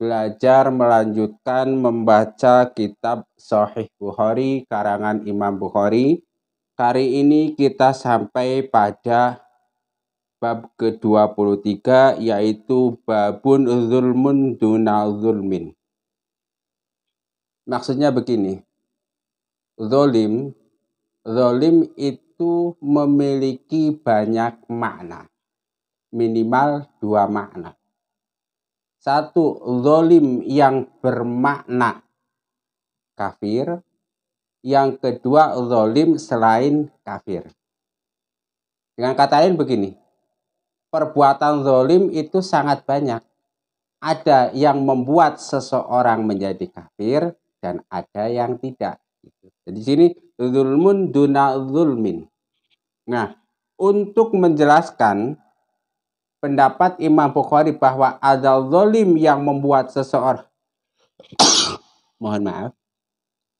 belajar melanjutkan membaca kitab Sahih Bukhari karangan Imam Bukhari. Kali ini kita sampai pada bab ke-23 yaitu babun zulmun duna zulmin. Maksudnya begini. Zolim, zolim itu memiliki banyak makna. Minimal dua makna. Satu, zolim yang bermakna kafir. Yang kedua, zolim selain kafir. Dengan kata lain begini, perbuatan zolim itu sangat banyak. Ada yang membuat seseorang menjadi kafir dan ada yang tidak. Jadi sini zulmun duna zulmin. Nah, untuk menjelaskan pendapat Imam Bukhari bahwa ada zolim yang membuat seseorang mohon maaf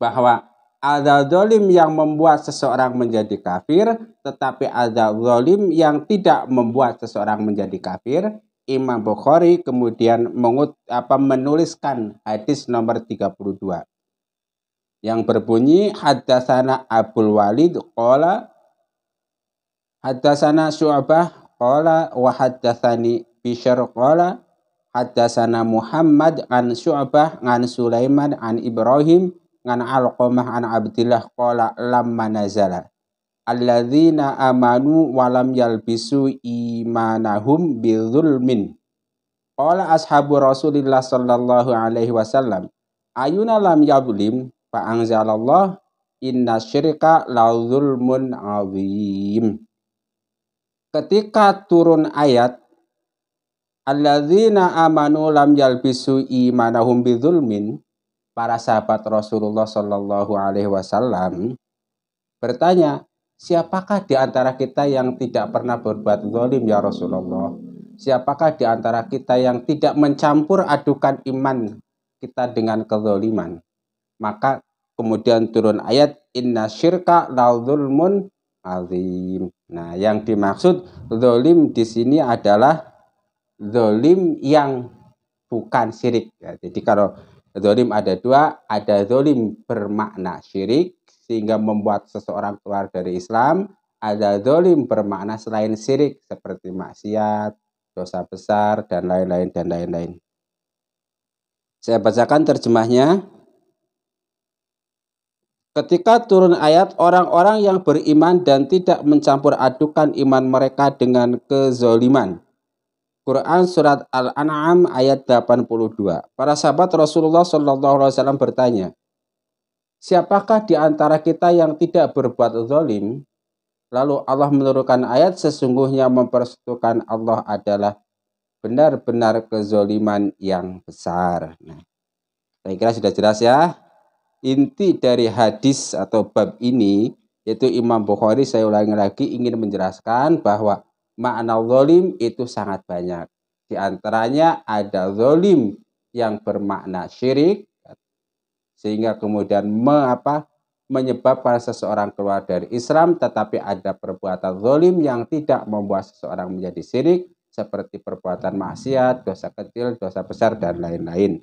bahwa ada zolim yang membuat seseorang menjadi kafir tetapi ada zolim yang tidak membuat seseorang menjadi kafir Imam Bukhari kemudian mengut, apa, menuliskan hadis nomor 32 yang berbunyi hadasana Abdul Walid qala hadasana Syu'bah qala wa haddatsani Bishr qala haddatsana Muhammad an Syu'bah an Sulaiman an Ibrahim an Alqamah an Abdillah qala lamma nazala alladzina amanu walam yalbisu imanahum bidzulmin Qala ashabu Rasulillah sallallahu alaihi wasallam ayuna lam yablim fa inna syirka la zulmun azim ketika turun ayat alladzina amanu lam yalbisu imanahum bidzulmin para sahabat Rasulullah Shallallahu alaihi wasallam bertanya siapakah di antara kita yang tidak pernah berbuat zalim ya Rasulullah siapakah di antara kita yang tidak mencampur adukan iman kita dengan kezaliman maka kemudian turun ayat inna syirka la zulmun azim. Nah, yang dimaksud zolim di sini adalah zolim yang bukan syirik. Ya, jadi kalau zolim ada dua, ada zolim bermakna syirik sehingga membuat seseorang keluar dari Islam, ada zolim bermakna selain syirik seperti maksiat, dosa besar, dan lain-lain, dan lain-lain. Saya bacakan terjemahnya. Ketika turun ayat, orang-orang yang beriman dan tidak mencampur adukan iman mereka dengan kezoliman. Quran Surat Al-An'am ayat 82. Para sahabat Rasulullah SAW bertanya, Siapakah di antara kita yang tidak berbuat zolim? Lalu Allah menurunkan ayat sesungguhnya mempersetukan Allah adalah benar-benar kezoliman yang besar. Nah, saya kira sudah jelas ya inti dari hadis atau bab ini yaitu Imam Bukhari saya ulangi lagi ingin menjelaskan bahwa makna zolim itu sangat banyak. Di antaranya ada zolim yang bermakna syirik sehingga kemudian me, apa, menyebabkan seseorang keluar dari Islam tetapi ada perbuatan zolim yang tidak membuat seseorang menjadi syirik seperti perbuatan maksiat, dosa kecil, dosa besar, dan lain-lain.